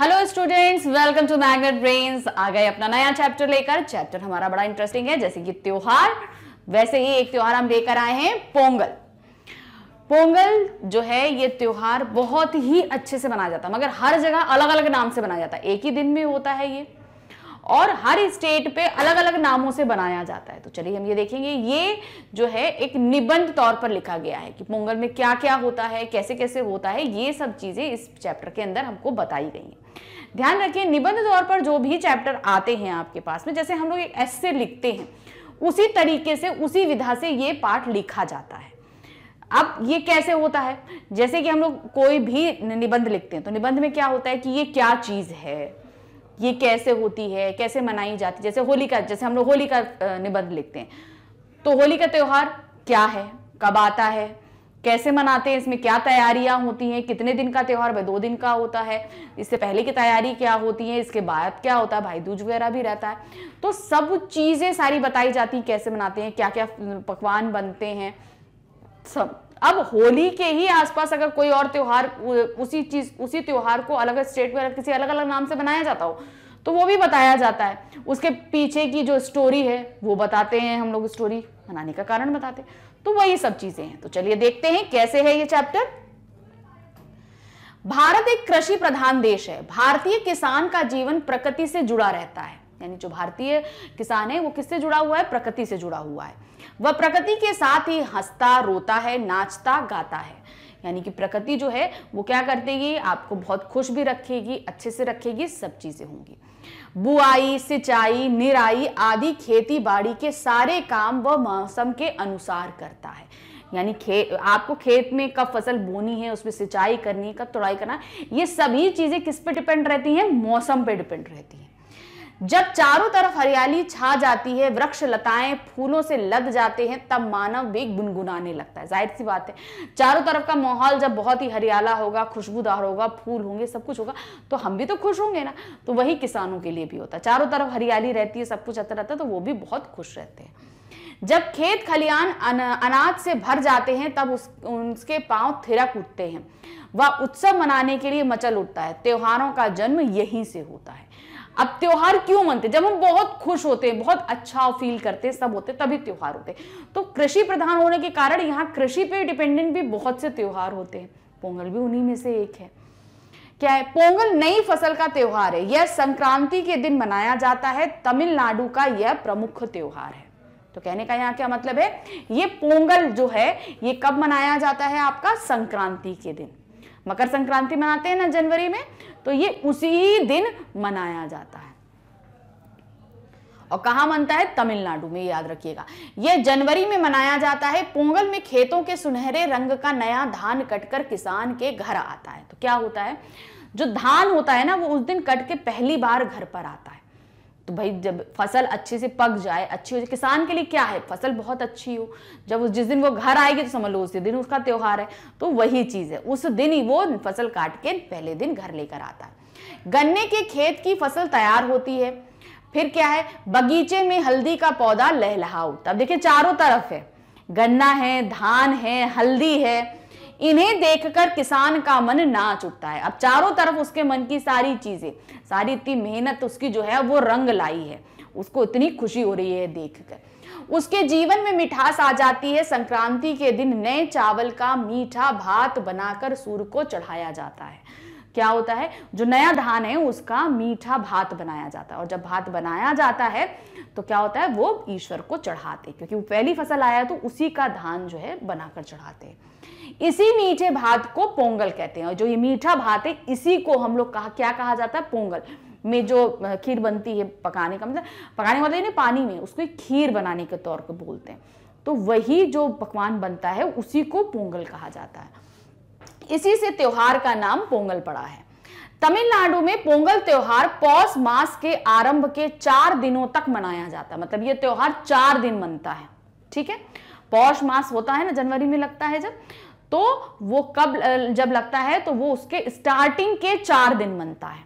Hello students welcome to Magnet Brains आ गए अपना नया चैप्टर लेकर चैप्टर हमारा बड़ा इंटरेस्टिंग है जैसे कि त्योहार वैसे ही एक त्योहार हम लेकर आए हैं पोंगल पोंगल जो है ये त्योहार बहुत ही अच्छे से मनाया जाता है मगर हर जगह अलग अलग नाम से मनाया जाता है एक ही दिन में होता है ये और हर स्टेट पे अलग अलग नामों से बनाया जाता है तो चलिए हम ये देखेंगे ये जो है एक निबंध तौर पर लिखा गया है कि पोंगल में क्या क्या होता है कैसे कैसे होता है ये सब चीज़ें इस चैप्टर के अंदर हमको बताई गई हैं ध्यान रखिए निबंध तौर पर जो भी चैप्टर आते हैं आपके पास में जैसे हम लोग एक एस लिखते हैं उसी तरीके से उसी विधा से ये पाठ लिखा जाता है अब ये कैसे होता है जैसे कि हम लोग कोई भी निबंध लिखते हैं तो निबंध में क्या होता है कि ये क्या चीज़ है ये कैसे होती है कैसे मनाई जाती है जैसे होली का जैसे हम लोग होली का निबंध लिखते हैं तो होली का त्यौहार क्या है कब आता है कैसे मनाते हैं इसमें क्या तैयारियां होती हैं कितने दिन का त्यौहार भाई दो दिन का होता है इससे पहले की तैयारी क्या होती है इसके बाद क्या होता है भाई दूज वगैरह भी रहता है तो सब चीज़ें सारी बताई जाती हैं कैसे मनाते हैं क्या क्या पकवान बनते हैं सब अब होली के ही आसपास अगर कोई और त्यौहार उसी चीज उसी त्यौहार को अलग स्टेट में किसी अलग अलग नाम से बनाया जाता हो तो वो भी बताया जाता है उसके पीछे की जो स्टोरी है वो बताते हैं हम लोग स्टोरी बनाने का कारण बताते हैं तो वही सब चीजें हैं तो चलिए देखते हैं कैसे है ये चैप्टर भारत एक कृषि प्रधान देश है भारतीय किसान का जीवन प्रकृति से जुड़ा रहता है यानी जो भारतीय किसान है वो किससे जुड़ा हुआ है प्रकृति से जुड़ा हुआ है वह प्रकृति के साथ ही हंसता रोता है नाचता गाता है यानी कि प्रकृति जो है वो क्या कर आपको बहुत खुश भी रखेगी अच्छे से रखेगी सब चीजें होंगी बुआई सिंचाई निराई आदि खेती बाड़ी के सारे काम वह मौसम के अनुसार करता है यानी खे आपको खेत में कब फसल बोनी है उसमें सिंचाई करनी है कब तोड़ाई करना ये सभी चीज़ें किस पे डिपेंड रहती हैं मौसम पे डिपेंड रहती हैं जब चारों तरफ हरियाली छा जाती है वृक्ष लताएं फूलों से लद जाते हैं तब मानव भी गुनगुनाने लगता है जाहिर सी बात है चारों तरफ का माहौल जब बहुत ही हरियाला होगा खुशबूदार होगा फूल होंगे सब कुछ होगा तो हम भी तो खुश होंगे ना तो वही किसानों के लिए भी होता है चारों तरफ हरियाली रहती है सब कुछ अच्छा रहता है तो वो भी बहुत खुश रहते हैं जब खेत खलियान अनाज से भर जाते हैं तब उस उसके पांव थिरक उठते हैं वह उत्सव मनाने के लिए मचल उठता है त्योहारों का जन्म यहीं से होता है अब त्योहार क्यों मनते जब हम बहुत खुश होते हैं बहुत अच्छा फील करते हैं सब होते तभी त्योहार होते तो कृषि प्रधान होने के कारण यहाँ कृषि पे डिपेंडेंट भी बहुत से त्यौहार होते हैं पोंगल भी उन्हीं में से एक है क्या है पोंगल नई फसल का त्योहार है यह संक्रांति के दिन मनाया जाता है तमिलनाडु का यह प्रमुख त्योहार है तो कहने का यहाँ क्या मतलब है ये पोंगल जो है ये कब मनाया जाता है आपका संक्रांति के दिन मकर संक्रांति मनाते हैं ना जनवरी में तो ये उसी दिन मनाया जाता है और कहा मनता है तमिलनाडु में याद रखिएगा यह जनवरी में मनाया जाता है पोंगल में खेतों के सुनहरे रंग का नया धान कटकर किसान के घर आता है तो क्या होता है जो धान होता है ना वो उस दिन कट के पहली बार घर पर आता है तो भाई जब फसल अच्छे से पक जाए अच्छी हो जाए किसान के लिए क्या है फसल बहुत अच्छी हो जब उस जिस दिन वो घर आएगी तो समझ लो उसी दिन उसका त्यौहार है तो वही चीज़ है उस दिन ही वो फसल काट के पहले दिन घर लेकर आता है गन्ने के खेत की फसल तैयार होती है फिर क्या है बगीचे में हल्दी का पौधा लहलहा उठता अब देखिए चारों तरफ है गन्ना है धान है हल्दी है इन्हें देखकर किसान का मन नाच उठता है अब चारों तरफ उसके मन की सारी चीजें सारी इतनी मेहनत उसकी जो है वो रंग लाई है उसको इतनी खुशी हो रही है देखकर उसके जीवन में मिठास आ जाती है संक्रांति के दिन नए चावल का मीठा भात बनाकर सूर्य को चढ़ाया जाता है क्या होता है जो नया धान है उसका मीठा भात बनाया जाता है और जब भात बनाया जाता है तो क्या होता है वो ईश्वर को चढ़ाते क्योंकि वो पहली फसल आया तो उसी का धान जो है बनाकर चढ़ाते हैं इसी मीठे भात को पोंगल कहते हैं और जो ये मीठा भात है इसी को हम लोग कहा क्या कहा जाता है पोंगल में जो खीर बनती है पकाने का मतलब पकाने का मतलब पानी में उसको खीर बनाने के तौर पर बोलते हैं तो वही जो पकवान बनता है उसी को पोंगल कहा जाता है इसी से त्यौहार का नाम पोंगल पड़ा है तमिलनाडु में पोंगल त्यौहार पौष मास के आरंभ के चार दिनों तक मनाया जाता है मतलब ये त्यौहार चार दिन मनता है ठीक है पौष मास होता है ना जनवरी में लगता है जब तो वो कब जब लगता है तो वो उसके स्टार्टिंग के चार दिन बनता है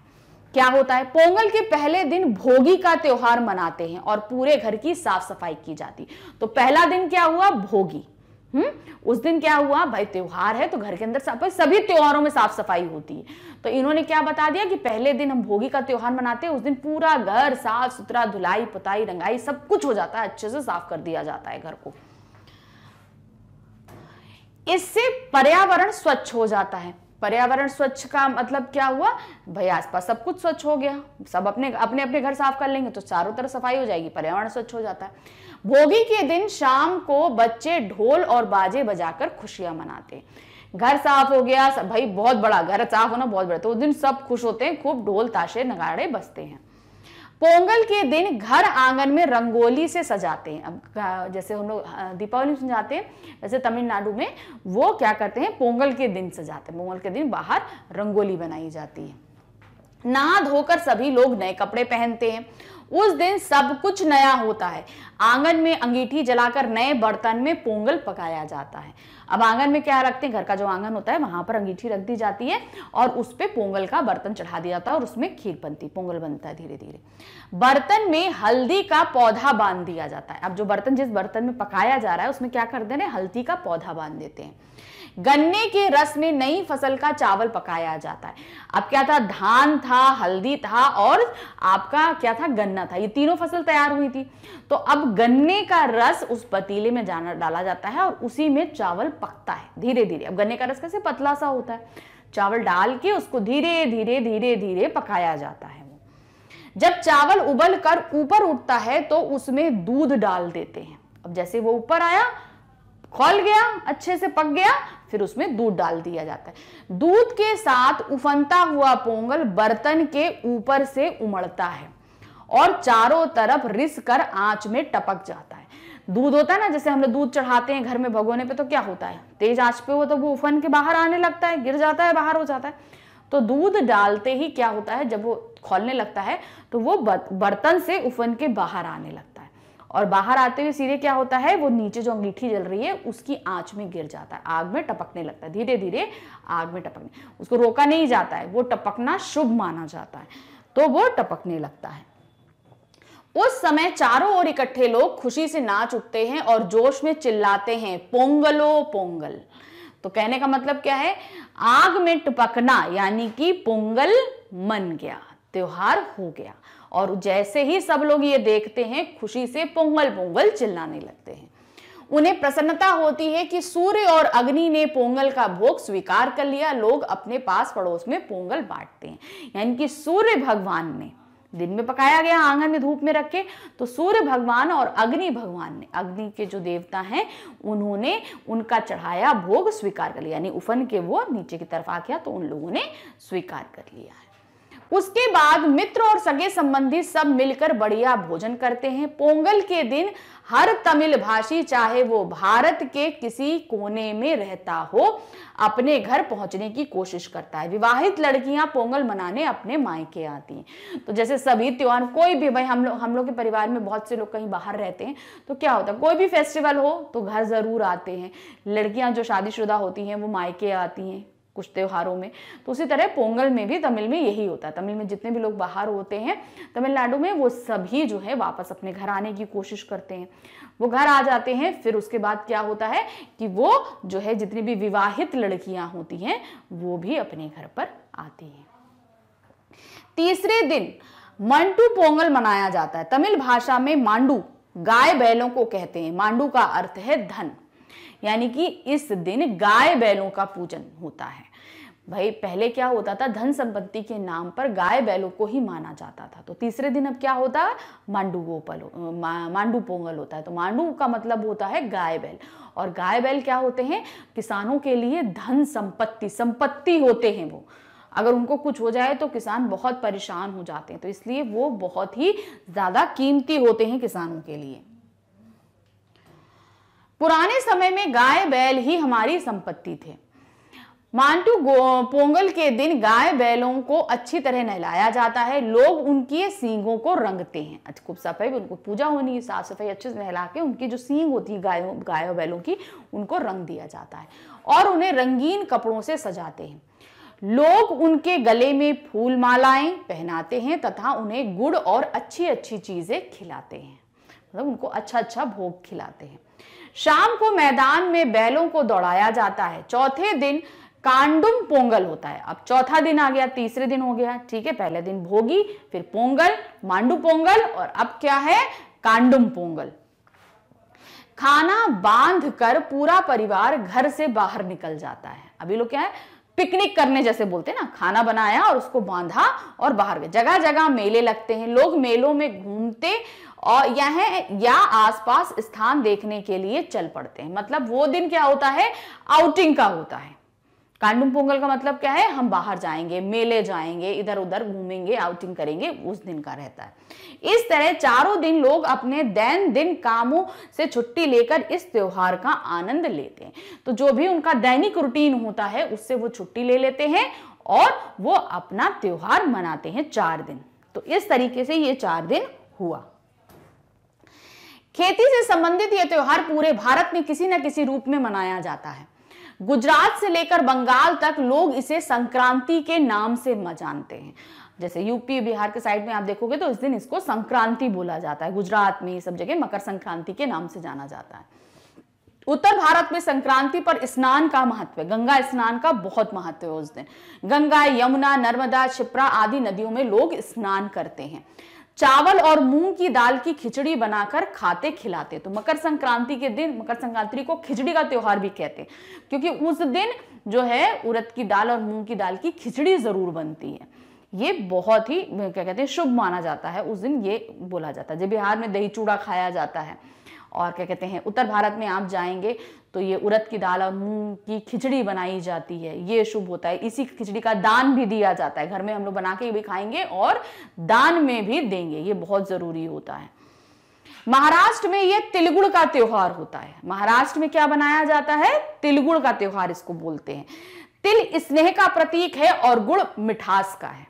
क्या होता है पोंगल के पहले दिन भोगी का त्योहार मनाते हैं और पूरे घर की साफ सफाई की जाती तो पहला दिन क्या हुआ भोगी हम्म उस दिन क्या हुआ भाई त्योहार है तो घर के अंदर साफ सभी त्योहारों में साफ सफाई होती है तो इन्होंने क्या बता दिया कि पहले दिन हम भोगी का त्योहार मनाते हैं उस दिन पूरा घर साफ सुथरा धुलाई पुताई रंगाई सब कुछ हो जाता है अच्छे से साफ कर दिया जाता है घर को इससे पर्यावरण स्वच्छ हो जाता है पर्यावरण स्वच्छ का मतलब क्या हुआ भाई आसपास सब कुछ स्वच्छ हो गया सब अपने अपने अपने घर साफ कर लेंगे तो चारों तरफ सफाई हो जाएगी पर्यावरण स्वच्छ हो जाता है भोगी के दिन शाम को बच्चे ढोल और बाजे बजाकर खुशियां मनाते हैं घर साफ हो गया भाई बहुत बड़ा घर साफ होना बहुत बड़ा तो उस दिन सब खुश होते हैं खूब ढोल ताशे नगाड़े बजते हैं पोंगल के दिन घर आंगन में रंगोली से सजाते हैं अब जैसे हम लोग दीपावली सजाते हैं वैसे तमिलनाडु में वो क्या करते हैं पोंगल के दिन सजाते हैं पोंगल के दिन बाहर रंगोली बनाई जाती है नहा धोकर सभी लोग नए कपड़े पहनते हैं उस दिन सब कुछ नया होता है आंगन में अंगीठी जलाकर नए बर्तन में पोंगल पकाया जाता है अब आंगन में क्या रखते हैं घर का जो आंगन होता है वहां पर अंगीठी रख दी जाती है और उस पर पोंगल का बर्तन चढ़ा दिया जाता है और उसमें खीर बनती पोंगल बनता है धीरे धीरे बर्तन में हल्दी का पौधा बांध दिया जाता है अब जो बर्तन जिस बर्तन में पकाया जा रहा है उसमें क्या कर दे रहे हैं हल्दी का पौधा बांध देते हैं गन्ने के रस में नई फसल का चावल पकाया जाता है अब क्या था धान था हल्दी था और आपका क्या था गन्ना था ये तीनों फसल तैयार हुई थी तो अब गन्ने का रस उस पतीले में जाना डाला जाता है और उसी में चावल पकता है धीरे धीरे अब गन्ने का रस कैसे पतला सा होता है चावल डाल के उसको धीरे धीरे धीरे धीरे पकाया जाता है जब चावल उबल कर ऊपर उठता है तो उसमें दूध डाल देते हैं अब जैसे वो ऊपर आया खोल गया अच्छे से पक गया फिर उसमें दूध डाल दिया जाता है दूध के साथ उफनता हुआ पोंगल बर्तन के ऊपर से उमड़ता है और चारों तरफ रिस कर आंच में टपक जाता है दूध होता है ना जैसे हम लोग दूध चढ़ाते हैं घर में भगोने पे तो क्या होता है तेज आंच पे हो तो वो उफन के बाहर आने लगता है गिर जाता है बाहर हो जाता है तो दूध डालते ही क्या होता है जब वो खोलने लगता है तो वो बर्तन से उफन के बाहर आने लगता है और बाहर आते हुए सीधे क्या होता है वो नीचे जो अंगीठी जल रही है उसकी आँच में गिर जाता है आग में टपकने लगता है धीरे धीरे आग में टपकने उसको रोका नहीं जाता है वो टपकना शुभ माना जाता है तो वो टपकने लगता है उस समय चारों ओर इकट्ठे लोग खुशी से नाच उठते हैं और जोश में चिल्लाते हैं पोंगलो पोंगल तो कहने का मतलब क्या है आग में टपकना यानी कि पोंगल मन गया त्योहार हो गया और जैसे ही सब लोग ये देखते हैं खुशी से पोंगल पोंगल चिल्लाने लगते हैं उन्हें प्रसन्नता होती है कि सूर्य और अग्नि ने पोंगल का भोग स्वीकार कर लिया लोग अपने पास पड़ोस में पोंगल बांटते हैं यानी कि सूर्य भगवान ने दिन में पकाया गया आंगन में धूप में रखे तो सूर्य भगवान और अग्नि भगवान ने अग्नि के जो देवता हैं उन्होंने उनका चढ़ाया भोग स्वीकार कर लिया यानी उफन के वो नीचे की तरफ आ गया तो उन लोगों ने स्वीकार कर लिया है उसके बाद मित्र और सगे संबंधी सब मिलकर बढ़िया भोजन करते हैं पोंगल के दिन हर तमिल भाषी चाहे वो भारत के किसी कोने में रहता हो अपने घर पहुंचने की कोशिश करता है विवाहित लड़कियां पोंगल मनाने अपने मायके आती हैं तो जैसे सभी त्यौहार कोई भी भाई हम लोग हम लोग के परिवार में बहुत से लोग कहीं बाहर रहते हैं तो क्या होता है कोई भी फेस्टिवल हो तो घर ज़रूर आते हैं लड़कियां जो शादीशुदा होती हैं वो मायके आती हैं कुछ त्योहारों में तो उसी तरह पोंगल में भी तमिल में यही होता है तमिल में जितने भी लोग बाहर होते हैं तमिलनाडु में वो सभी जो है वापस अपने घर आने की कोशिश करते हैं वो घर आ जाते हैं फिर उसके बाद क्या होता है कि वो जो है जितनी भी विवाहित लड़कियां होती हैं वो भी अपने घर पर आती हैं तीसरे दिन मंटू पोंगल मनाया जाता है तमिल भाषा में मांडू गाय बैलों को कहते हैं मांडू का अर्थ है धन यानी कि इस दिन गाय बैलों का पूजन होता है भाई पहले क्या होता था धन संपत्ति के नाम पर गाय बैलों को ही माना जाता था तो तीसरे दिन अब क्या होता है मांडू गोपल मा, मांडू पोंगल होता है तो मांडू का मतलब होता है गाय बैल और गाय बैल क्या होते हैं किसानों के लिए धन संपत्ति संपत्ति होते हैं वो अगर उनको कुछ हो जाए तो किसान बहुत परेशान हो जाते हैं तो इसलिए वो बहुत ही ज़्यादा कीमती होते हैं किसानों के लिए पुराने समय में गाय बैल ही हमारी संपत्ति थे मांटू पोंगल के दिन गाय बैलों को अच्छी तरह नहलाया जाता है लोग उनके सींगों को रंगते हैं खूब सफाई उनको पूजा होनी है साफ सफाई अच्छे से नहला के उनकी जो सींग होती है गायों गायों बैलों की उनको रंग दिया जाता है और उन्हें रंगीन कपड़ों से सजाते हैं लोग उनके गले में फूल मालाएं पहनाते हैं तथा उन्हें गुड़ और अच्छी अच्छी चीज़ें खिलाते हैं मतलब उनको अच्छा अच्छा भोग खिलाते हैं शाम को मैदान में बैलों को दौड़ाया जाता है चौथे दिन कांडुम पोंगल होता है अब चौथा दिन आ गया तीसरे दिन हो गया ठीक है पहले दिन भोगी फिर पोंगल मांडू पोंगल और अब क्या है कांडुम पोंगल खाना बांध कर पूरा परिवार घर से बाहर निकल जाता है अभी लोग क्या है पिकनिक करने जैसे बोलते हैं ना खाना बनाया और उसको बांधा और बाहर गए जगह जगह मेले लगते हैं लोग मेलों में घूमते और या या आसपास स्थान देखने के लिए चल पड़ते हैं मतलब वो दिन क्या होता है आउटिंग का होता है कांडुम पोंगल का मतलब क्या है हम बाहर जाएंगे मेले जाएंगे इधर उधर घूमेंगे आउटिंग करेंगे उस दिन का रहता है इस तरह चारों दिन लोग अपने दैन दिन कामों से छुट्टी लेकर इस त्योहार का आनंद लेते हैं तो जो भी उनका दैनिक रूटीन होता है उससे वो छुट्टी ले लेते हैं और वो अपना त्योहार मनाते हैं चार दिन तो इस तरीके से ये चार दिन हुआ खेती से संबंधित यह त्योहार पूरे भारत में किसी न किसी रूप में मनाया जाता है गुजरात से लेकर बंगाल तक लोग इसे संक्रांति के नाम से जानते हैं जैसे यूपी बिहार के साइड में आप देखोगे तो इस दिन इसको संक्रांति बोला जाता है गुजरात में ये सब जगह मकर संक्रांति के नाम से जाना जाता है उत्तर भारत में संक्रांति पर स्नान का महत्व है गंगा स्नान का बहुत महत्व है उस दिन गंगा यमुना नर्मदा क्षिप्रा आदि नदियों में लोग स्नान करते हैं चावल और मूंग की दाल की खिचड़ी बनाकर खाते खिलाते तो मकर संक्रांति के दिन मकर संक्रांति को खिचड़ी का त्योहार भी कहते हैं क्योंकि उस दिन जो है उड़द की दाल और मूंग की दाल की खिचड़ी जरूर बनती है ये बहुत ही क्या कहते हैं शुभ माना जाता है उस दिन ये बोला जाता है जब बिहार में दही चूड़ा खाया जाता है और क्या कहते हैं उत्तर भारत में आप जाएंगे तो ये उड़द की दाल और मूंग की खिचड़ी बनाई जाती है ये शुभ होता है इसी खिचड़ी का दान भी दिया जाता है घर में हम लोग बना के भी खाएंगे और दान में भी देंगे ये बहुत ज़रूरी होता है महाराष्ट्र में ये तिलगुड़ का त्योहार होता है महाराष्ट्र में क्या बनाया जाता है तिलगुड़ का त्यौहार इसको बोलते हैं तिल स्नेह का प्रतीक है और गुड़ मिठास का है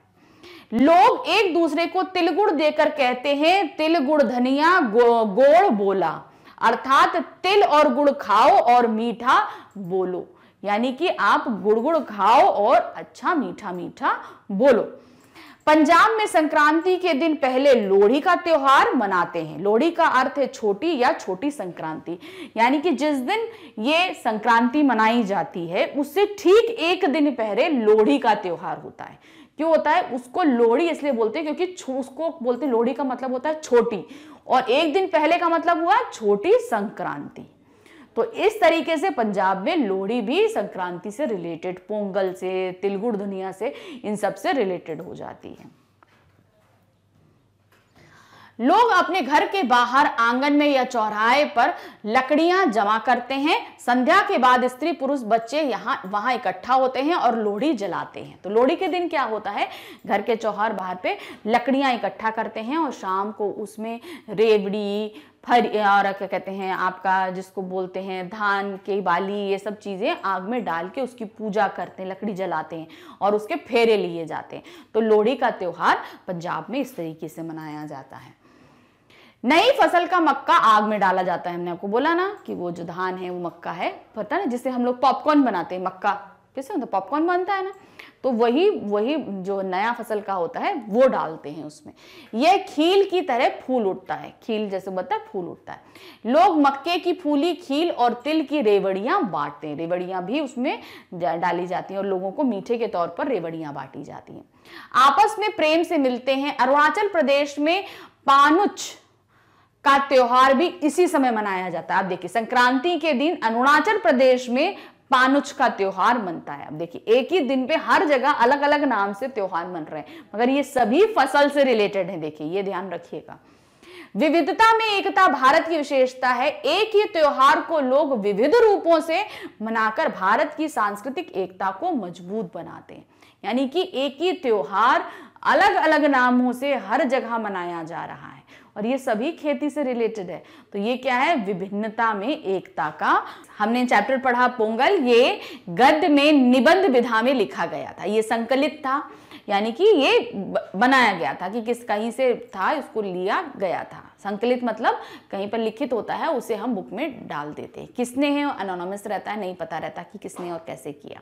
लोग एक दूसरे को तिलगुड़ देकर कहते हैं तिलगुड़ धनिया गो, गोड़ बोला अर्थात तिल और गुड़ खाओ और मीठा बोलो यानी कि आप गुड़ गुड़ खाओ और अच्छा मीठा मीठा बोलो पंजाब में संक्रांति के दिन पहले लोहड़ी का त्योहार मनाते हैं लोहड़ी का अर्थ है छोटी या छोटी संक्रांति यानी कि जिस दिन ये संक्रांति मनाई जाती है उससे ठीक एक दिन पहले लोहड़ी का त्योहार होता है क्यों होता है उसको लोहड़ी इसलिए बोलते हैं क्योंकि उसको बोलते हैं लोहड़ी का मतलब होता है छोटी और एक दिन पहले का मतलब हुआ छोटी संक्रांति तो इस तरीके से पंजाब में लोहड़ी भी संक्रांति से रिलेटेड पोंगल से तिलगुड़ धनिया से इन सब से रिलेटेड हो जाती है लोग अपने घर के बाहर आंगन में या चौराहे पर लकड़ियां जमा करते हैं संध्या के बाद स्त्री पुरुष बच्चे यहाँ वहां इकट्ठा होते हैं और लोहड़ी जलाते हैं तो लोहड़ी के दिन क्या होता है घर के चौहार बाहर पे लकड़ियां इकट्ठा करते हैं और शाम को उसमें रेवड़ी फर और क्या कहते हैं आपका जिसको बोलते हैं धान के बाली ये सब चीज़ें आग में डाल के उसकी पूजा करते हैं लकड़ी जलाते हैं और उसके फेरे लिए जाते हैं तो लोहड़ी का त्यौहार पंजाब में इस तरीके से मनाया जाता है नई फसल का मक्का आग में डाला जाता है हमने आपको बोला ना कि वो जो धान है वो मक्का है पता ना जिसे हम लोग पॉपकॉर्न बनाते हैं मक्का कैसे होता है पॉपकॉर्न बनता है ना तो वही वही जो नया फसल का होता है वो डालते हैं उसमें यह खील की तरह फूल उठता है खील जैसे बता फूल उठता है लोग मक्के की फूली खील और तिल की रेवड़ियां बांटते हैं रेवड़ियां भी उसमें डाली जाती हैं और लोगों को मीठे के तौर पर रेवड़ियां बांटी जाती हैं आपस में प्रेम से मिलते हैं अरुणाचल प्रदेश में पानुच का त्योहार भी इसी समय मनाया जाता है आप देखिए संक्रांति के दिन अरुणाचल प्रदेश में पानुच का त्योहार मनता है अब देखिए एक ही दिन पे हर जगह अलग अलग नाम से त्योहार मन रहे हैं मगर ये सभी फसल से रिलेटेड है देखिए ये ध्यान रखिएगा विविधता में एकता भारत की विशेषता है एक ही त्योहार को लोग विविध रूपों से मनाकर भारत की सांस्कृतिक एकता को मजबूत बनाते हैं यानी कि एक ही त्योहार अलग अलग नामों से हर जगह मनाया जा रहा है और ये सभी खेती से रिलेटेड है तो ये क्या है विभिन्नता में एकता का हमने चैप्टर पढ़ा पोंगल ये गद्य में निबंध विधा में लिखा गया था ये संकलित था यानी कि ये बनाया गया था कि किस कहीं से था इसको लिया गया था संकलित मतलब कहीं पर लिखित होता है उसे हम बुक में डाल देते हैं किसने है अनोनमस रहता है नहीं पता रहता कि किसने और कैसे किया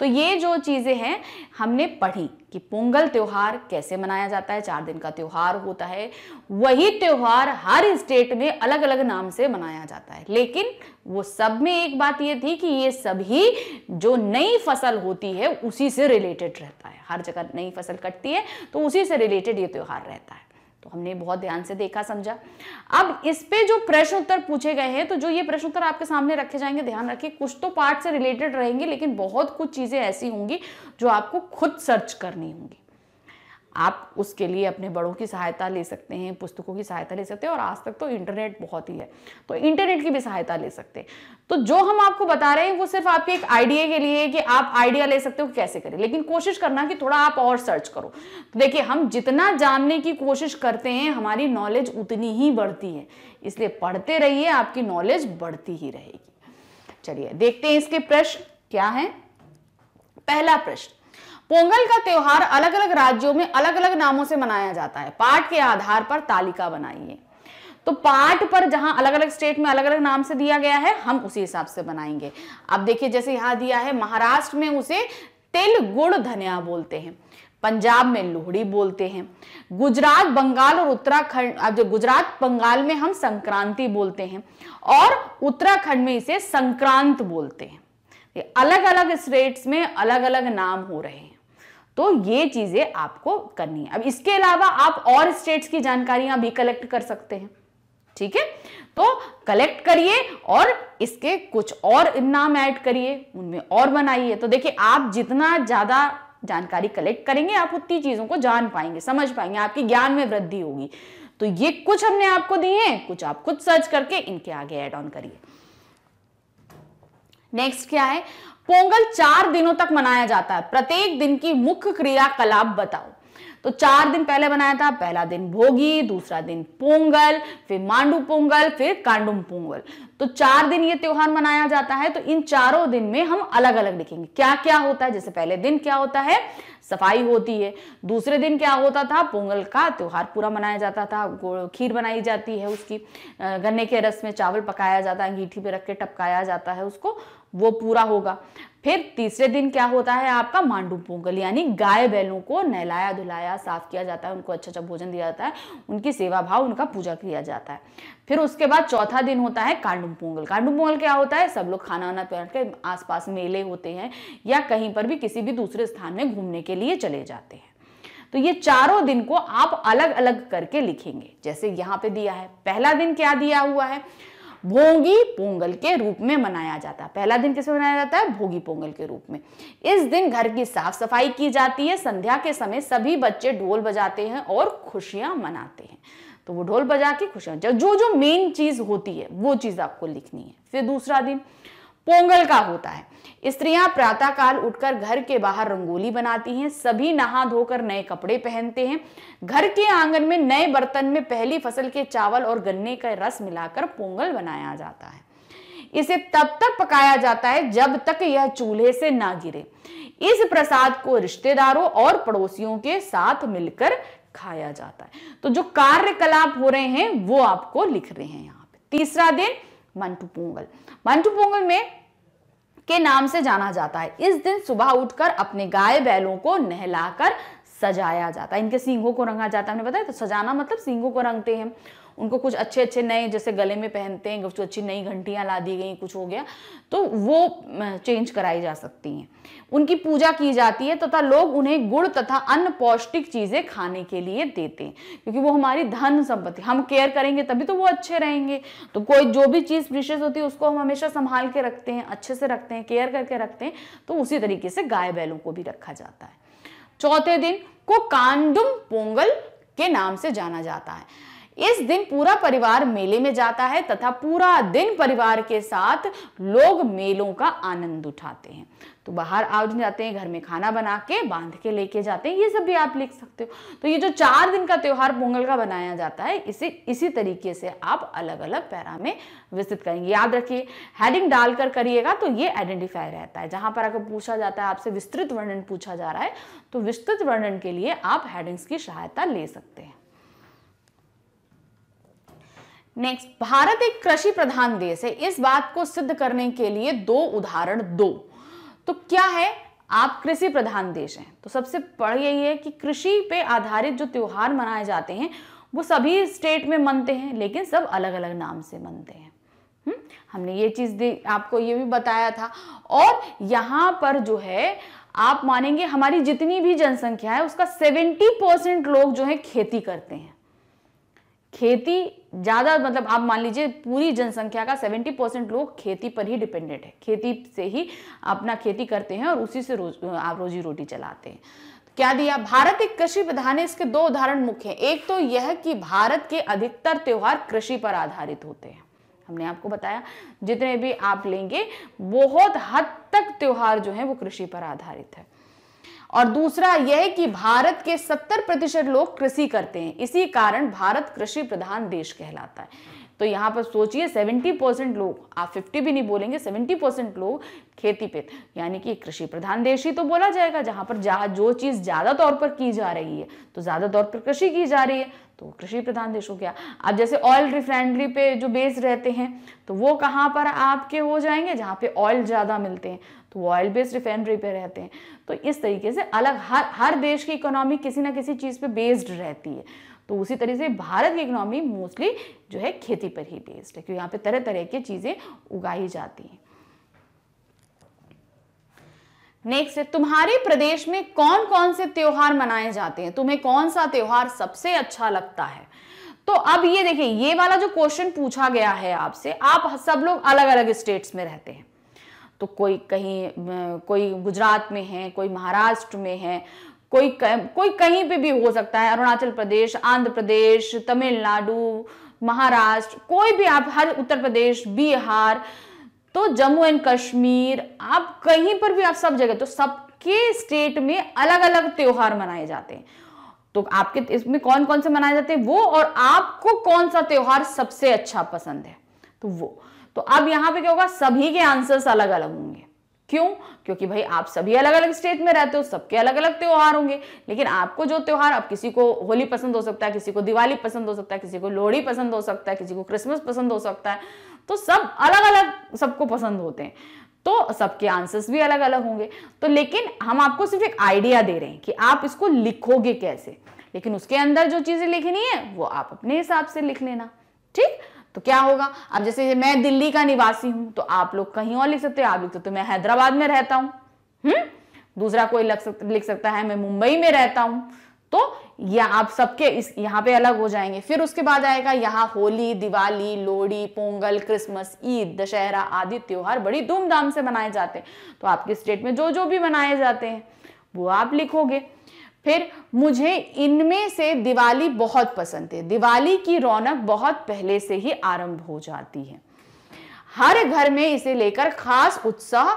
तो ये जो चीज़ें हैं हमने पढ़ी कि पोंगल त्यौहार कैसे मनाया जाता है चार दिन का त्यौहार होता है वही त्यौहार हर स्टेट में अलग अलग नाम से मनाया जाता है लेकिन वो सब में एक बात ये थी कि ये सभी जो नई फसल होती है उसी से रिलेटेड रहता है हर जगह नई फसल कटती है तो उसी से रिलेटेड ये त्यौहार रहता है तो हमने बहुत ध्यान से देखा समझा अब इस पे जो प्रश्न उत्तर पूछे गए हैं तो जो ये प्रश्न उत्तर आपके सामने रखे जाएंगे ध्यान रखिए कुछ तो पार्ट से रिलेटेड रहेंगे लेकिन बहुत कुछ चीज़ें ऐसी होंगी जो आपको खुद सर्च करनी होंगी आप उसके लिए अपने बड़ों की सहायता ले सकते हैं पुस्तकों की सहायता ले सकते हैं और आज तक तो इंटरनेट बहुत ही है तो इंटरनेट की भी सहायता ले सकते हैं तो जो हम आपको बता रहे हैं वो सिर्फ आपके एक आइडिया के लिए कि आप आइडिया ले सकते हो कैसे करें लेकिन कोशिश करना कि थोड़ा आप और सर्च करो तो देखिए हम जितना जानने की कोशिश करते हैं हमारी नॉलेज उतनी ही बढ़ती है इसलिए पढ़ते रहिए आपकी नॉलेज बढ़ती ही रहेगी चलिए देखते हैं इसके प्रश्न क्या है पहला प्रश्न पोंगल का त्यौहार अलग अलग राज्यों में अलग अलग नामों से मनाया जाता है पाठ के आधार पर तालिका बनाइए तो पार्ट पर जहां अलग अलग स्टेट में अलग अलग नाम से दिया गया है हम उसी हिसाब से बनाएंगे अब देखिए जैसे यहां दिया है महाराष्ट्र में उसे तिल गुड़ धनिया बोलते हैं पंजाब में लोहड़ी बोलते हैं गुजरात बंगाल और उत्तराखंड जो गुजरात बंगाल में हम संक्रांति बोलते हैं और उत्तराखंड में इसे संक्रांत बोलते हैं ये अलग अलग स्टेट्स में अलग अलग नाम हो रहे हैं तो ये चीज़ें आपको करनी है अब इसके अलावा आप और स्टेट्स की जानकारियां भी कलेक्ट कर सकते हैं ठीक है तो कलेक्ट करिए और इसके कुछ और नाम ऐड करिए उनमें और बनाइए तो देखिए आप जितना ज़्यादा जानकारी कलेक्ट करेंगे आप उतनी चीज़ों को जान पाएंगे समझ पाएंगे आपके ज्ञान में वृद्धि होगी तो ये कुछ हमने आपको दिए हैं कुछ आप खुद सर्च करके इनके आगे ऐड ऑन करिए नेक्स्ट क्या है पोंगल चार दिनों तक मनाया जाता है प्रत्येक दिन की मुख्य क्रियाकलाप बताओ तो चार दिन पहले बनाया था पहला दिन भोगी दूसरा दिन पोंगल फिर मांडू पोंगल फिर कांडुम पोंगल तो चार दिन ये त्योहार मनाया जाता है तो इन चारों दिन में हम अलग अलग लिखेंगे क्या क्या होता है जैसे पहले दिन क्या होता है सफाई होती है दूसरे दिन क्या होता था पोंगल का त्यौहार पूरा मनाया जाता था खीर बनाई जाती है उसकी गन्ने के रस में चावल पकाया जाता है अंगीठी पे रख के टपकाया जाता है उसको वो पूरा होगा फिर तीसरे दिन क्या होता है आपका मांडू पोंगल यानी गाय बैलों को नहलाया धुलाया साफ किया जाता है उनको अच्छा अच्छा भोजन दिया जाता है उनकी सेवा भाव उनका पूजा किया जाता है फिर उसके बाद चौथा दिन होता है कांडुम पोंगल कांडुम पोंगल क्या होता है सब लोग खाना वाना पहन के आसपास मेले होते हैं या कहीं पर भी किसी भी दूसरे स्थान में घूमने के के लिए चले जाते हैं तो ये चारों दिन को आप अलग अलग करके लिखेंगे जैसे यहाँ पे दिया है पहला दिन क्या दिया हुआ है भोगी पोंगल के रूप में मनाया जाता है पहला दिन किसे मनाया जाता है भोगी पोंगल के रूप में इस दिन घर की साफ सफाई की जाती है संध्या के समय सभी बच्चे ढोल बजाते हैं और खुशियां मनाते हैं तो वो ढोल बजा के खुशियां जो जो मेन चीज होती है वो चीज आपको लिखनी है फिर दूसरा दिन पोंगल का होता है स्त्रियां प्रातःकाल उठकर घर के बाहर रंगोली बनाती हैं सभी नहा धोकर नए कपड़े पहनते हैं घर के आंगन में नए बर्तन में पहली फसल के चावल और गन्ने का रस मिलाकर पोंगल बनाया जाता है इसे तब तक पकाया जाता है जब तक यह चूल्हे से ना गिरे इस प्रसाद को रिश्तेदारों और पड़ोसियों के साथ मिलकर खाया जाता है तो जो कार्यकलाप हो रहे हैं वो आपको लिख रहे हैं यहाँ पे तीसरा दिन मंटू पोंगल मंटू पोंगल में के नाम से जाना जाता है इस दिन सुबह उठकर अपने गाय बैलों को नहलाकर सजाया जाता है इनके सिंगों को रंगा जाता है हमने बताया तो सजाना मतलब सिंगों को रंगते हैं उनको कुछ अच्छे अच्छे नए जैसे गले में पहनते हैं कुछ अच्छी नई घंटियाँ ला दी गई कुछ हो गया तो वो चेंज कराई जा सकती हैं उनकी पूजा की जाती है तथा लोग उन्हें गुड़ तथा अन्य पौष्टिक चीज़ें खाने के लिए देते हैं क्योंकि वो हमारी धन संपत्ति हम केयर करेंगे तभी तो वो अच्छे रहेंगे तो कोई जो भी चीज़ विशेष होती है उसको हम हमेशा संभाल के रखते हैं अच्छे से रखते हैं केयर करके रखते हैं तो उसी तरीके से गाय बैलों को भी रखा जाता है चौथे दिन को कांडुम पोंगल के नाम से जाना जाता है इस दिन पूरा परिवार मेले में जाता है तथा पूरा दिन परिवार के साथ लोग मेलों का आनंद उठाते हैं तो बाहर आउट जाते हैं घर में खाना बना के बांध के लेके जाते हैं ये सब भी आप लिख सकते हो तो ये जो चार दिन का त्यौहार पोंगल का बनाया जाता है इसे इसी तरीके से आप अलग अलग पैरा में विस्तृत करेंगे याद रखिए हेडिंग डालकर करिएगा तो ये आइडेंटिफाई रहता है जहां पर अगर पूछा जाता है आपसे विस्तृत वर्णन पूछा जा रहा है तो विस्तृत वर्णन के लिए आप हेडिंग्स की सहायता ले सकते हैं नेक्स्ट भारत एक कृषि प्रधान देश है इस बात को सिद्ध करने के लिए दो उदाहरण दो तो क्या है आप कृषि प्रधान देश हैं तो सबसे पढ़ यही है कि कृषि पे आधारित जो त्यौहार मनाए जाते हैं वो सभी स्टेट में मनते हैं लेकिन सब अलग अलग नाम से मनते हैं हुँ? हम्म? हमने ये चीज़ दी आपको ये भी बताया था और यहाँ पर जो है आप मानेंगे हमारी जितनी भी जनसंख्या है उसका सेवेंटी परसेंट लोग जो है खेती करते हैं खेती ज़्यादा मतलब आप मान लीजिए पूरी जनसंख्या का 70 परसेंट लोग खेती पर ही डिपेंडेंट है खेती से ही अपना खेती करते हैं और उसी से रोज आप रोजी रोटी चलाते हैं क्या दिया भारत एक कृषि प्रधान है इसके दो उदाहरण मुख्य हैं एक तो यह कि भारत के अधिकतर त्यौहार कृषि पर आधारित होते हैं हमने आपको बताया जितने भी आप लेंगे बहुत हद तक त्यौहार जो है वो कृषि पर आधारित है और दूसरा यह कि भारत के 70 प्रतिशत लोग कृषि करते हैं इसी कारण भारत कृषि प्रधान देश कहलाता है तो यहाँ पर सोचिए 70 परसेंट लोग आप 50 भी नहीं बोलेंगे 70 परसेंट लोग खेती पे यानी कि कृषि प्रधान देश ही तो बोला जाएगा जहाँ पर जा, जो चीज़ ज़्यादा तौर पर की जा रही है तो ज़्यादा तौर पर कृषि की जा रही है तो कृषि प्रधान देश हो गया अब जैसे ऑयल रिफाइनरी पे जो बेस रहते हैं तो वो कहाँ पर आपके हो जाएंगे जहाँ पे ऑयल ज़्यादा मिलते हैं तो वो ऑयल बेस्ड रिफाइनरी पे रहते हैं तो इस तरीके से अलग हर हर देश की इकोनॉमी किसी ना किसी चीज़ पे बेस्ड रहती है तो उसी तरह से भारत की इकोनॉमी मोस्टली जो है खेती पर ही बेस्ड है क्योंकि यहाँ पे तरह तरह की चीज़ें उगाई जाती हैं नेक्स्ट है तुम्हारे प्रदेश में कौन कौन से त्यौहार मनाए जाते हैं तुम्हें कौन सा त्यौहार सबसे अच्छा लगता है तो अब ये देखिए ये वाला जो क्वेश्चन पूछा गया है आपसे आप सब लोग अलग अलग स्टेट्स में रहते हैं तो कोई कहीं कोई गुजरात में है कोई महाराष्ट्र में है कोई कोई कहीं पे भी हो सकता है अरुणाचल प्रदेश आंध्र प्रदेश तमिलनाडु महाराष्ट्र कोई भी आप हर उत्तर प्रदेश बिहार तो जम्मू एंड कश्मीर आप कहीं पर भी आप सब जगह तो सबके स्टेट में अलग अलग त्यौहार मनाए जाते हैं तो आपके इसमें कौन कौन से मनाए जाते हैं वो और आपको कौन सा त्यौहार सबसे अच्छा पसंद है तो वो तो अब यहां पे क्या होगा सभी के आंसर्स अलग अलग होंगे क्यों क्योंकि भाई आप सभी अलग अलग स्टेट में रहते हो सबके अलग अलग त्यौहार होंगे लेकिन आपको जो त्यौहार अब किसी को होली पसंद हो सकता है किसी को दिवाली पसंद हो सकता है किसी को लोहड़ी पसंद हो सकता है किसी को क्रिसमस पसंद हो सकता है तो सब अलग अलग सबको पसंद होते हैं तो सबके आंसर्स भी अलग अलग होंगे तो लेकिन हम आपको सिर्फ एक आइडिया दे रहे हैं कि आप इसको लिखोगे कैसे लेकिन उसके अंदर जो चीज़ें लिखनी है वो आप अपने हिसाब से लिख लेना ठीक तो क्या होगा अब जैसे मैं दिल्ली का निवासी हूं तो आप लोग कहीं और लिख सकते हो आप लिख सकते हो मैं हैदराबाद में रहता हूं हम्म दूसरा कोई लिख सकता है मैं मुंबई में रहता हूं तो या आप सबके इस यहाँ पे अलग हो जाएंगे फिर उसके बाद आएगा यहाँ होली दिवाली लोहड़ी पोंगल क्रिसमस ईद दशहरा आदि त्योहार बड़ी धूमधाम से मनाए जाते हैं तो आपके स्टेट में जो जो भी मनाए जाते हैं वो आप लिखोगे फिर मुझे इनमें से दिवाली बहुत पसंद है दिवाली की रौनक बहुत पहले से ही आरंभ हो जाती है हर घर में इसे लेकर खास उत्साह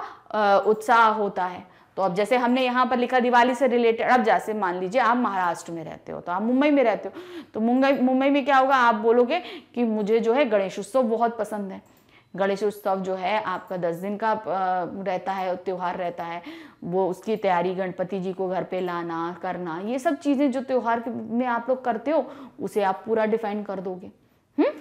उत्साह होता है तो अब जैसे हमने यहाँ पर लिखा दिवाली से रिलेटेड अब जैसे मान लीजिए आप महाराष्ट्र में रहते हो तो आप मुंबई में रहते हो तो मुंबई मुंबई में क्या होगा आप बोलोगे कि मुझे जो है गणेश उत्सव बहुत पसंद है गणेश उत्सव जो है आपका दस दिन का रहता है त्यौहार रहता है वो उसकी तैयारी गणपति जी को घर पे लाना करना ये सब चीज़ें जो त्यौहार में आप लोग करते हो उसे आप पूरा डिफाइन कर दोगे हुँ? हम्म?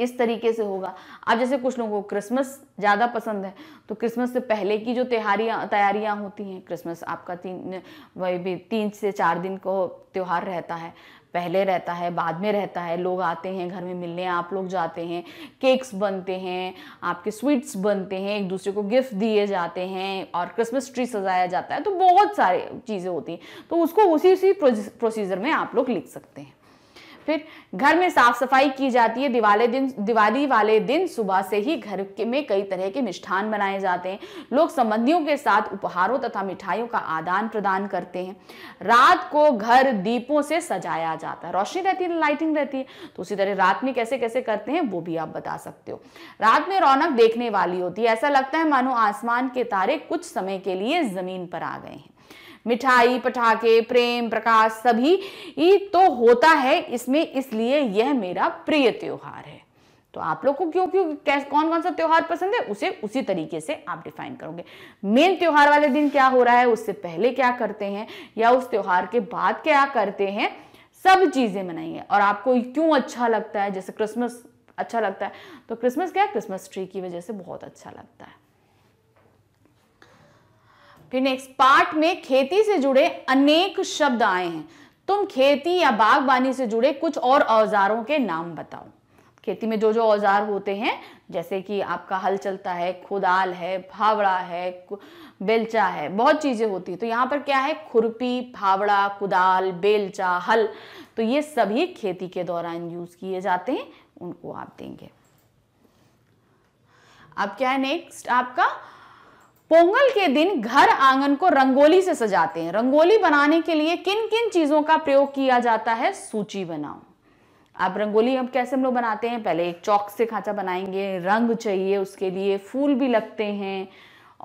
इस तरीके से होगा अब जैसे कुछ लोगों को क्रिसमस ज़्यादा पसंद है तो क्रिसमस से पहले की जो त्यौहारियां तैयारियाँ होती हैं क्रिसमस आपका तीन वही भी तीन से चार दिन को त्यौहार रहता है पहले रहता है बाद में रहता है लोग आते हैं घर में मिलने आप लोग जाते हैं केक्स बनते हैं आपके स्वीट्स बनते हैं एक दूसरे को गिफ्ट दिए जाते हैं और क्रिसमस ट्री सजाया जाता है तो बहुत सारी चीज़ें होती हैं तो उसको उसी उसी प्रोसीजर में आप लोग लिख सकते हैं फिर घर में साफ सफाई की जाती है दिवाली दिन दिवाली वाले दिन सुबह से ही घर के में कई तरह के मिष्ठान बनाए जाते हैं लोग संबंधियों के साथ उपहारों तथा मिठाइयों का आदान प्रदान करते हैं रात को घर दीपों से सजाया जाता है रोशनी रहती है लाइटिंग रहती है तो उसी तरह रात में कैसे कैसे करते हैं वो भी आप बता सकते हो रात में रौनक देखने वाली होती है ऐसा लगता है मानो आसमान के तारे कुछ समय के लिए जमीन पर आ गए हैं मिठाई पटाखे प्रेम प्रकाश सभी तो होता है इसमें इसलिए यह मेरा प्रिय त्योहार है तो आप लोग को क्यों क्यों कैसे कौन कौन सा त्यौहार पसंद है उसे उसी तरीके से आप डिफाइन करोगे मेन त्यौहार वाले दिन क्या हो रहा है उससे पहले क्या करते हैं या उस त्यौहार के बाद क्या करते हैं सब चीज़ें मनाइए और आपको क्यों अच्छा लगता है जैसे क्रिसमस अच्छा लगता है तो क्रिसमस क्या क्रिसमस ट्री की वजह से बहुत अच्छा लगता है फिर नेक्स्ट पार्ट में खेती से जुड़े अनेक शब्द आए हैं तुम खेती या बागवानी से जुड़े कुछ और औजारों के नाम बताओ खेती में जो जो औजार होते हैं जैसे कि आपका हल चलता है खुदाल है फावड़ा है बेलचा है बहुत चीज़ें होती है तो यहाँ पर क्या है खुरपी फावड़ा कुदाल बेलचा हल तो ये सभी खेती के दौरान यूज़ किए जाते हैं उनको आप देंगे अब क्या है नेक्स्ट आपका पोंगल के दिन घर आंगन को रंगोली से सजाते हैं रंगोली बनाने के लिए किन किन चीजों का प्रयोग किया जाता है सूची बनाओ आप रंगोली हम कैसे हम लोग बनाते हैं पहले एक चौक से खांचा बनाएंगे रंग चाहिए उसके लिए फूल भी लगते हैं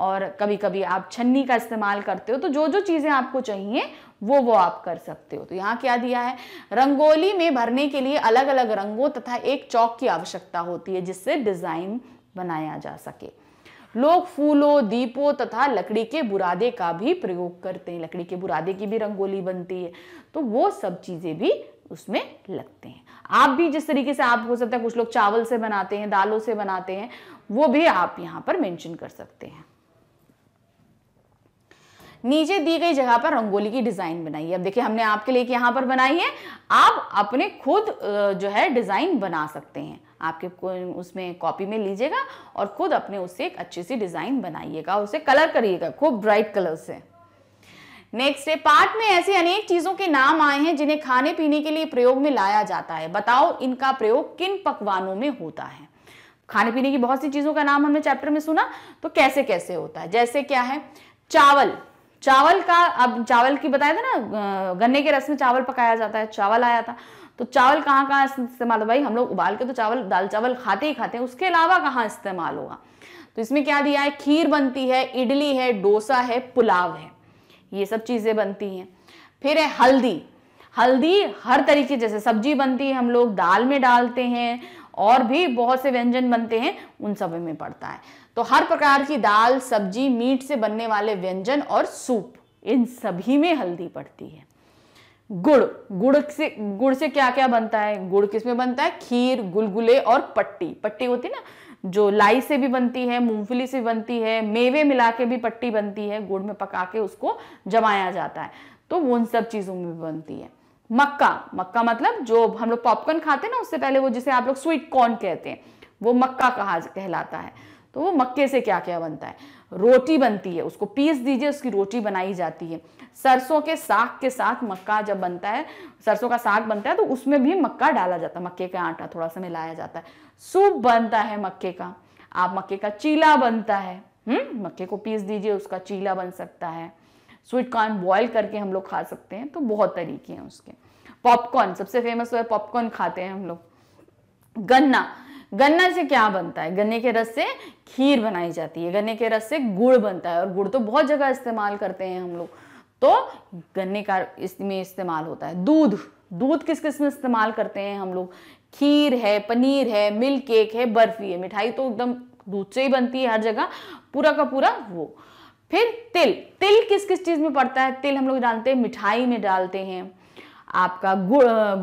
और कभी कभी आप छन्नी का इस्तेमाल करते हो तो जो जो चीज़ें आपको चाहिए वो वो आप कर सकते हो तो यहाँ क्या दिया है रंगोली में भरने के लिए अलग अलग रंगों तथा एक चौक की आवश्यकता होती है जिससे डिज़ाइन बनाया जा सके लोग फूलों दीपों तथा लकड़ी के बुरादे का भी प्रयोग करते हैं लकड़ी के बुरादे की भी रंगोली बनती है तो वो सब चीज़ें भी उसमें लगते हैं आप भी जिस तरीके से आप हो सकता है कुछ लोग चावल से बनाते हैं दालों से बनाते हैं वो भी आप यहाँ पर मेंशन कर सकते हैं नीचे दी गई जगह पर रंगोली की डिजाइन बनाई है अब देखिए हमने आपके लिए यहाँ पर बनाई है आप अपने खुद जो है डिजाइन बना सकते हैं आपके को उसमें कॉपी में लीजिएगा और ख़ुद अपने उससे एक अच्छी सी डिज़ाइन बनाइएगा उसे कलर करिएगा खूब ब्राइट कलर से नेक्स्ट है पार्ट में ऐसे अनेक चीज़ों के नाम आए हैं जिन्हें खाने पीने के लिए प्रयोग में लाया जाता है बताओ इनका प्रयोग किन पकवानों में होता है खाने पीने की बहुत सी चीज़ों का नाम हमने चैप्टर में सुना तो कैसे कैसे होता है जैसे क्या है चावल चावल का अब चावल की बताया था ना गन्ने के रस में चावल पकाया जाता है चावल आया था तो चावल कहाँ कहाँ इस्तेमाल भाई हम लोग उबाल के तो चावल दाल चावल खाते ही खाते हैं उसके अलावा कहाँ इस्तेमाल होगा तो इसमें क्या दिया है खीर बनती है इडली है डोसा है पुलाव है ये सब चीज़ें बनती हैं फिर है हल्दी हल्दी हर तरीके जैसे सब्जी बनती है हम लोग दाल में डालते हैं और भी बहुत से व्यंजन बनते हैं उन सब में पड़ता है तो हर प्रकार की दाल सब्जी मीट से बनने वाले व्यंजन और सूप इन सभी में हल्दी पड़ती है गुड़ गुड़ से गुड़ से क्या क्या बनता है गुड़ किस में बनता है खीर गुलगुले और पट्टी पट्टी होती है ना जो लाई से भी बनती है मूंगफली से बनती है मेवे मिला के भी पट्टी बनती है गुड़ में पका के उसको जमाया जाता है तो वो उन सब चीज़ों में बनती है मक्का मक्का मतलब जो हम लोग पॉपकॉर्न खाते हैं ना उससे पहले वो जिसे आप लोग स्वीट कॉर्न कहते हैं वो मक्का कहा कहलाता है तो वो मक्के से क्या क्या बनता है रोटी बनती है उसको पीस दीजिए उसकी रोटी बनाई जाती है सरसों के साग के साथ मक्का जब बनता है सरसों का साग बनता है तो उसमें भी मक्का डाला जाता है मक्के का आटा थोड़ा सा मिलाया जाता है सूप बनता है मक्के का आप मक्के का चीला बनता है हम्म मक्के को पीस दीजिए उसका चीला बन सकता है स्वीट कॉर्न बॉयल करके हम लोग खा सकते हैं तो बहुत तरीके हैं उसके पॉपकॉर्न सबसे फेमस तो पॉपकॉर्न खाते हैं हम लोग गन्ना गन्ना से क्या बनता है गन्ने के रस से खीर बनाई जाती है गन्ने के रस से गुड़ बनता है और गुड़ तो बहुत जगह इस्तेमाल करते हैं हम लोग तो गन्ने का इसमें इस्तेमाल होता है दूध दूध किस किस में इस्तेमाल करते हैं हम लोग खीर है पनीर है मिल्क केक है बर्फी है मिठाई तो एकदम दूध से ही बनती है हर जगह पूरा का पूरा वो फिर तिल तिल किस किस चीज़ में पड़ता है तिल हम लोग डालते हैं मिठाई में डालते हैं आपका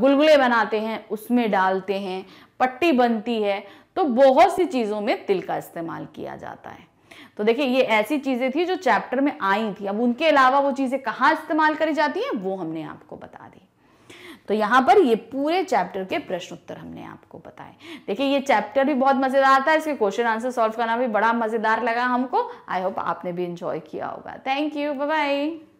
गुलगुले बनाते हैं उसमें डालते हैं पट्टी बनती है तो बहुत सी चीज़ों में तिल का इस्तेमाल किया जाता है तो देखिए ये ऐसी चीज़ें थी जो चैप्टर में आई थी अब उनके अलावा वो चीज़ें कहाँ इस्तेमाल करी जाती हैं वो हमने आपको बता दी तो यहाँ पर ये पूरे चैप्टर के प्रश्न उत्तर हमने आपको बताए देखिए ये चैप्टर भी बहुत मज़ेदार था इसके क्वेश्चन आंसर सॉल्व करना भी बड़ा मज़ेदार लगा हमको आई होप आपने भी इंजॉय किया होगा थैंक यू बाय